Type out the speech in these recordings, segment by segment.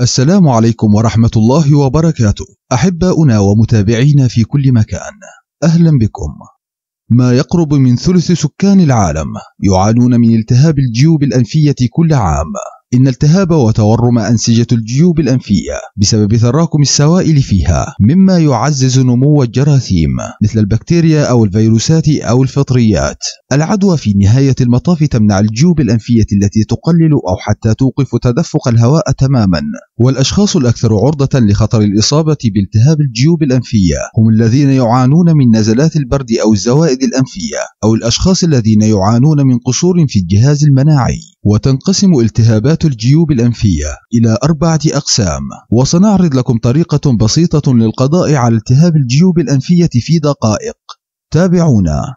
السلام عليكم ورحمة الله وبركاته أحباؤنا ومتابعينا في كل مكان أهلا بكم ما يقرب من ثلث سكان العالم يعانون من التهاب الجيوب الأنفية كل عام إن التهاب وتورم أنسجة الجيوب الأنفية بسبب تراكم السوائل فيها مما يعزز نمو الجراثيم مثل البكتيريا أو الفيروسات أو الفطريات العدوى في نهاية المطاف تمنع الجيوب الأنفية التي تقلل أو حتى توقف تدفق الهواء تماما والأشخاص الأكثر عرضة لخطر الإصابة بالتهاب الجيوب الأنفية هم الذين يعانون من نزلات البرد أو الزوائد الأنفية أو الأشخاص الذين يعانون من قصور في الجهاز المناعي وتنقسم التهابات الجيوب الأنفية إلى أربعة أقسام وسنعرض لكم طريقة بسيطة للقضاء على التهاب الجيوب الأنفية في دقائق تابعونا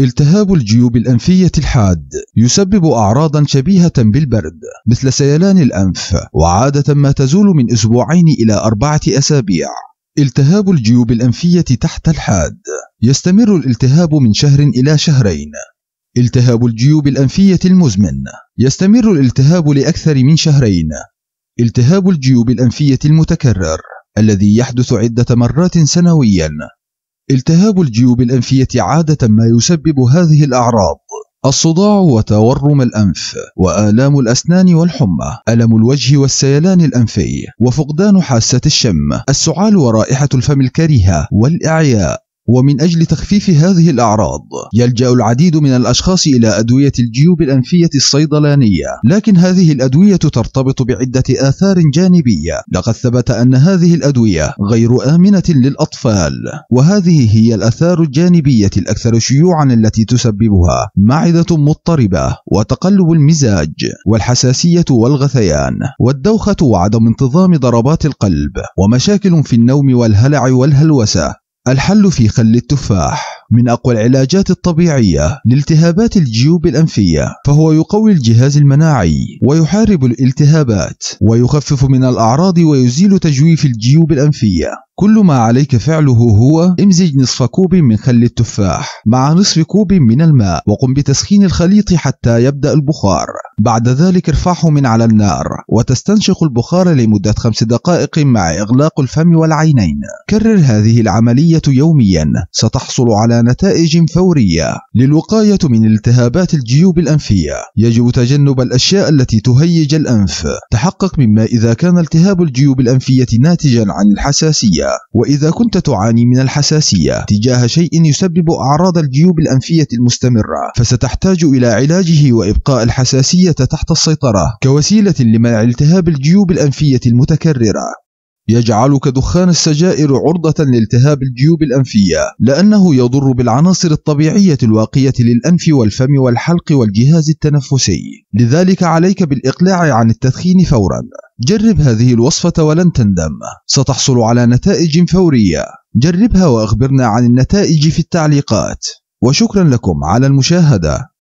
التهاب الجيوب الأنفية الحاد يسبب أعراضا شبيهة بالبرد مثل سيلان الأنف وعادة ما تزول من أسبوعين إلى أربعة أسابيع التهاب الجيوب الأنفية تحت الحاد يستمر الالتهاب من شهر إلى شهرين التهاب الجيوب الأنفية المزمن يستمر الالتهاب لأكثر من شهرين التهاب الجيوب الأنفية المتكرر الذي يحدث عدة مرات سنويا التهاب الجيوب الأنفية عادة ما يسبب هذه الأعراض الصداع وتورم الأنف وآلام الأسنان والحمى ألم الوجه والسيلان الأنفي وفقدان حاسة الشم السعال ورائحة الفم الكريهة والإعياء ومن أجل تخفيف هذه الأعراض يلجأ العديد من الأشخاص إلى أدوية الجيوب الأنفية الصيدلانية لكن هذه الأدوية ترتبط بعدة آثار جانبية لقد ثبت أن هذه الأدوية غير آمنة للأطفال وهذه هي الأثار الجانبية الأكثر شيوعا التي تسببها معدة مضطربة وتقلب المزاج والحساسية والغثيان والدوخة وعدم انتظام ضربات القلب ومشاكل في النوم والهلع والهلوسة الحل في خل التفاح من أقوى العلاجات الطبيعية لالتهابات الجيوب الأنفية فهو يقوي الجهاز المناعي ويحارب الالتهابات ويخفف من الأعراض ويزيل تجويف الجيوب الأنفية كل ما عليك فعله هو امزج نصف كوب من خل التفاح مع نصف كوب من الماء وقم بتسخين الخليط حتى يبدأ البخار بعد ذلك ارفعه من على النار وتستنشق البخار لمدة خمس دقائق مع إغلاق الفم والعينين كرر هذه العملية يوميا ستحصل على نتائج فورية للوقاية من التهابات الجيوب الأنفية يجب تجنب الأشياء التي تهيج الأنف تحقق مما إذا كان التهاب الجيوب الأنفية ناتجا عن الحساسية وإذا كنت تعاني من الحساسية تجاه شيء يسبب أعراض الجيوب الأنفية المستمرة فستحتاج إلى علاجه وإبقاء الحساسية تحت السيطرة كوسيلة لمنع التهاب الجيوب الأنفية المتكررة يجعلك دخان السجائر عرضة لالتهاب الجيوب الأنفية لأنه يضر بالعناصر الطبيعية الواقية للأنف والفم والحلق والجهاز التنفسي لذلك عليك بالإقلاع عن التدخين فورا جرب هذه الوصفة ولن تندم ستحصل على نتائج فورية جربها وأخبرنا عن النتائج في التعليقات وشكرا لكم على المشاهدة